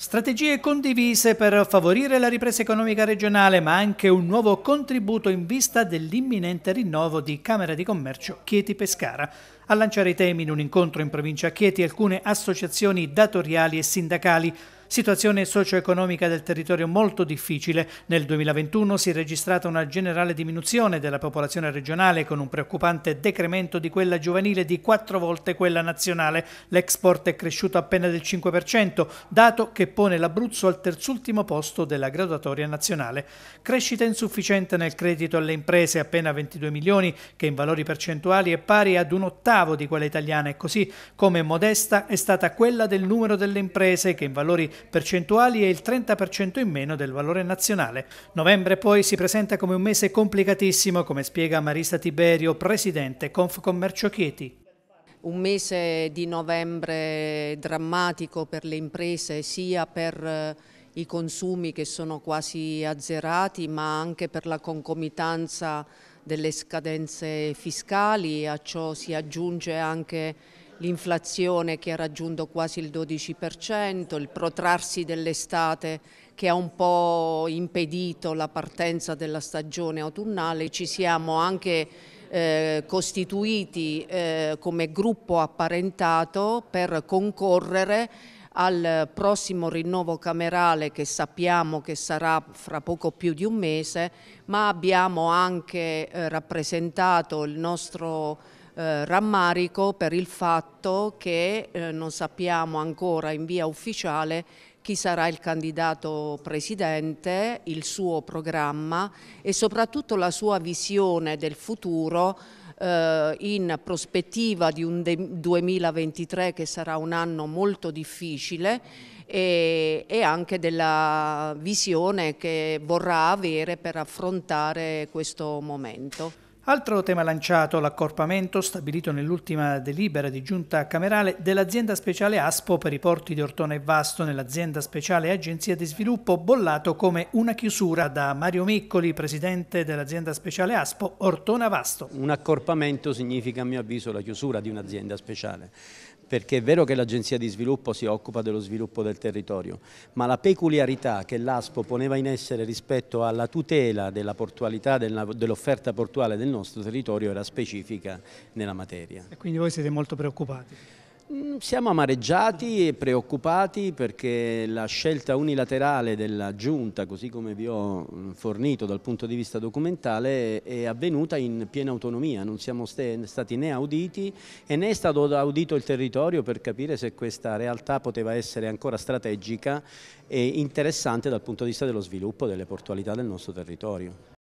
Strategie condivise per favorire la ripresa economica regionale, ma anche un nuovo contributo in vista dell'imminente rinnovo di Camera di Commercio Chieti Pescara. A lanciare i temi in un incontro in provincia Chieti alcune associazioni datoriali e sindacali. Situazione socio-economica del territorio molto difficile. Nel 2021 si è registrata una generale diminuzione della popolazione regionale con un preoccupante decremento di quella giovanile di quattro volte quella nazionale. L'export è cresciuto appena del 5%, dato che pone l'Abruzzo al terzultimo posto della graduatoria nazionale. Crescita insufficiente nel credito alle imprese, appena 22 milioni, che in valori percentuali è pari ad un ottavo di quella italiana e così come modesta è stata quella del numero delle imprese che in valori percentuali e il 30% in meno del valore nazionale. Novembre poi si presenta come un mese complicatissimo, come spiega Marisa Tiberio, presidente Confcommercio Chieti. Un mese di novembre drammatico per le imprese, sia per eh, i consumi che sono quasi azzerati, ma anche per la concomitanza delle scadenze fiscali, a ciò si aggiunge anche l'inflazione che ha raggiunto quasi il 12%, il protrarsi dell'estate che ha un po' impedito la partenza della stagione autunnale, ci siamo anche eh, costituiti eh, come gruppo apparentato per concorrere al prossimo rinnovo camerale che sappiamo che sarà fra poco più di un mese, ma abbiamo anche eh, rappresentato il nostro eh, rammarico per il fatto che eh, non sappiamo ancora in via ufficiale chi sarà il candidato presidente, il suo programma e soprattutto la sua visione del futuro eh, in prospettiva di un 2023 che sarà un anno molto difficile e, e anche della visione che vorrà avere per affrontare questo momento. Altro tema lanciato, l'accorpamento stabilito nell'ultima delibera di giunta camerale dell'azienda speciale ASPO per i porti di Ortona e Vasto nell'azienda speciale Agenzia di Sviluppo, bollato come una chiusura da Mario Miccoli, presidente dell'azienda speciale ASPO Ortona Vasto. Un accorpamento significa a mio avviso la chiusura di un'azienda speciale perché è vero che l'Agenzia di Sviluppo si occupa dello sviluppo del territorio, ma la peculiarità che l'ASPO poneva in essere rispetto alla tutela della portualità, dell'offerta portuale del nostro nostro territorio era specifica nella materia. E quindi voi siete molto preoccupati? Mm, siamo amareggiati e preoccupati perché la scelta unilaterale della Giunta, così come vi ho mm, fornito dal punto di vista documentale, è avvenuta in piena autonomia, non siamo stati né auditi e né è stato audito il territorio per capire se questa realtà poteva essere ancora strategica e interessante dal punto di vista dello sviluppo delle portualità del nostro territorio.